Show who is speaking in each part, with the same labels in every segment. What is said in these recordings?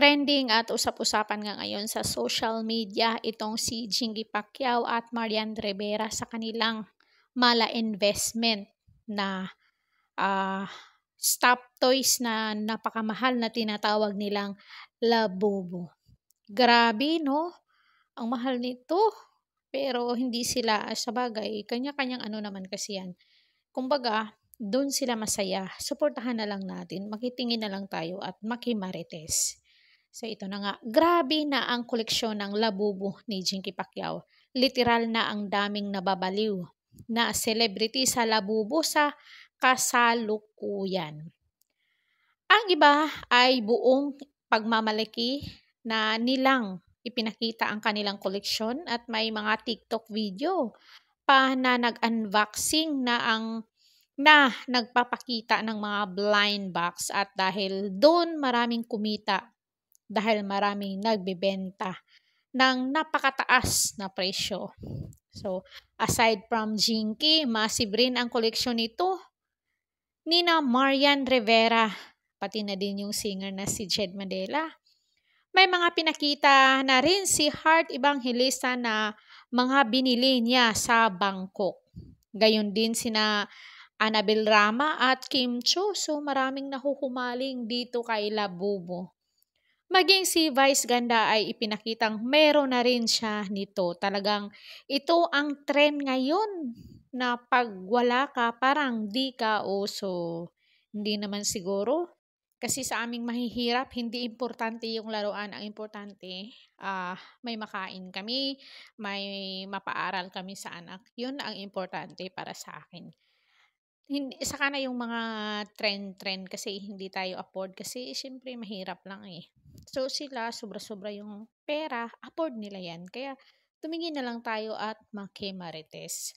Speaker 1: Trending at usap-usapan nga ngayon sa social media itong si Jingy Pacquiao at Marian Rivera sa kanilang mala investment na uh, stop toys na napakamahal na tinatawag nilang labubo. Grabe no? Ang mahal nito. Pero hindi sila ah, sa bagay, kanya-kanyang ano naman kasi yan. Kumbaga, doon sila masaya. Suportahan na lang natin, makitingin na lang tayo at makimarites. So ito na nga, grabe na ang koleksyon ng labubo ni Jinky Pacquiao. Literal na ang daming nababaliw na celebrity sa labubo sa kasalukuyan. Ang iba ay buong pagmamalaki na nilang ipinakita ang kanilang koleksyon at may mga TikTok video pa na nag-unboxing na ang na nagpapakita ng mga blind box at dahil doon maraming kumita dahil maraming nagbebenta ng napakataas na presyo. So, aside from Jinky, massive rin ang koleksyon nito ni na Marian Rivera, pati na din yung singer na si Jed Mandela. May mga pinakita na rin si Heart Evangelista na mga binili niya sa Bangkok. Gayon din sina Annabel Rama at Kim Cho. So maraming nahuhumaling dito kay Labubo. Maging si Vice Ganda ay ipinakitang meron na rin siya nito. Talagang ito ang trend ngayon na pag wala ka parang di ka uso. Hindi naman siguro. Kasi sa aming mahihirap, hindi importante yung laruan. Ang importante, uh, may makain kami, may mapaaral kami sa anak. Yun ang importante para sa akin. Hindi, saka na yung mga trend-trend kasi hindi tayo afford kasi syempre mahirap lang eh. So sila, sobra-sobra yung pera, afford nila yan. Kaya tumingin na lang tayo at makimarites.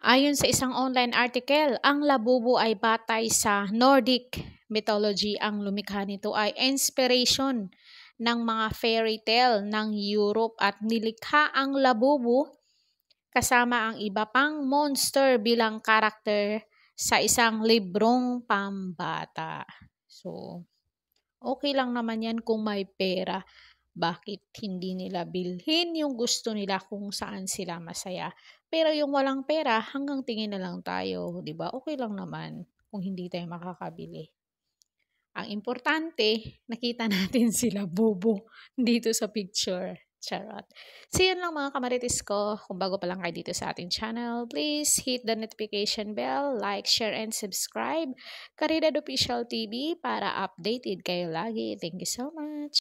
Speaker 1: Ayon sa isang online article, ang labubo ay batay sa Nordic mythology. Ang lumikha nito ay inspiration ng mga fairy tale ng Europe at nilikha ang labubo kasama ang iba pang monster bilang karakter sa isang librong pambata. So, Okay lang naman yan kung may pera. Bakit hindi nila bilhin yung gusto nila kung saan sila masaya? Pero yung walang pera, hanggang tingin na lang tayo, 'di ba? Okay lang naman kung hindi tayo makakabili. Ang importante, nakita natin sila bobo dito sa picture. Charot. So yun lang mga kamaritis ko. Kung bago pa lang kayo dito sa ating channel, please hit the notification bell, like, share, and subscribe. Karidad Official TV para updated kayo lagi. Thank you so much!